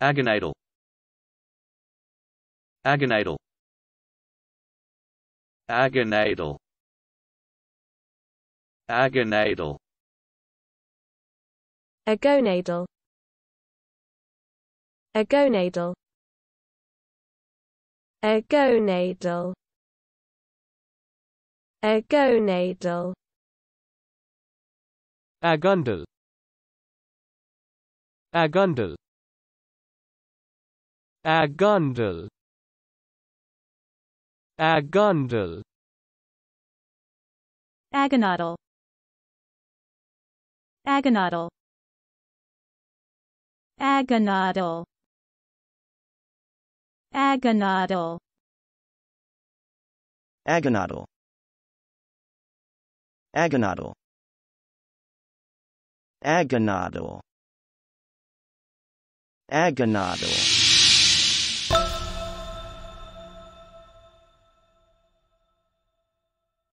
Agonadal Agonadal Agonadal Agonadal Agonadal Agonadal Agonadal Agonadal Agundal Agundal Argundel Argundel Agonadal Agonadal Agonadal Agonadal Agonadal Agonadal Agonadal Agonadal